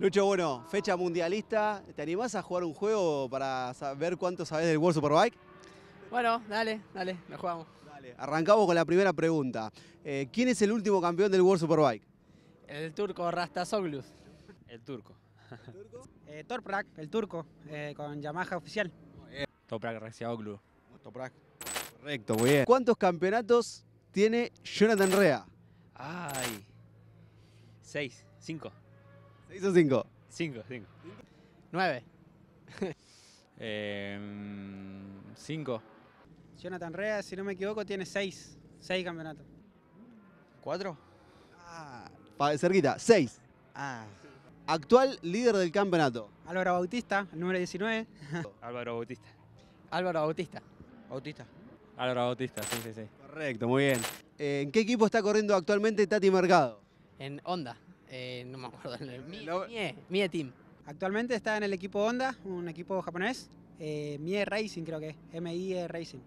Lucho, bueno, fecha mundialista. ¿Te animás a jugar un juego para saber cuánto sabes del World Superbike? Bueno, dale, dale, lo jugamos. arrancamos con la primera pregunta. Eh, ¿Quién es el último campeón del World Superbike? El turco Rastasoglus. El turco. ¿El turco? eh, Torprak, el turco, eh, con Yamaha oficial. Toprak Rastasoglus. Toprak. Correcto, muy bien. ¿Cuántos campeonatos tiene Jonathan Rea? Ay, seis, cinco. ¿Se o cinco. Cinco, cinco. Nueve. Em, cinco. Jonathan Rea, si no me equivoco, tiene seis. Seis campeonatos. ¿Cuatro? Ah, cerquita, seis. Ah. Actual líder del campeonato. Álvaro Bautista, número 19. Álvaro Bautista. Álvaro Bautista. Bautista. Álvaro Bautista, sí, sí, sí. Correcto, muy bien. Eh, ¿En qué equipo está corriendo actualmente Tati Mercado? En Honda. Eh, no me acuerdo el nombre. Mie, Mie, Team. Actualmente está en el equipo Honda, un equipo japonés. Eh, Mie Racing creo que es, M-I-E Racing.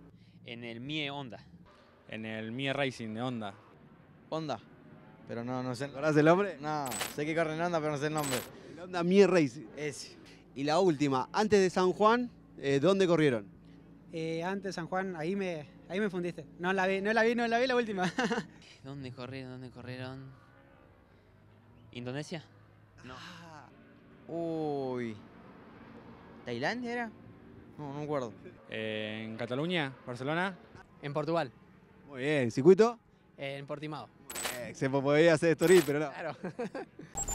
En el Mie Honda. En el Mie Racing de Honda. Honda. Pero no, no sé. ¿conoces el nombre? No, sé que corre en Honda, pero no sé el nombre. Honda Mie Racing. Y la última, antes de San Juan, eh, ¿dónde corrieron? Eh, antes San Juan, ahí me, ahí me fundiste. No la vi, no la vi, no la vi la última. ¿Dónde corrieron? ¿Dónde corrieron? Indonesia. No. Ah. uy. ¿Tailandia era? No, no me acuerdo. ¿En Cataluña? ¿Barcelona? En Portugal. Muy bien. ¿Circuito? en Portimao. se podía hacer story, pero no. Claro.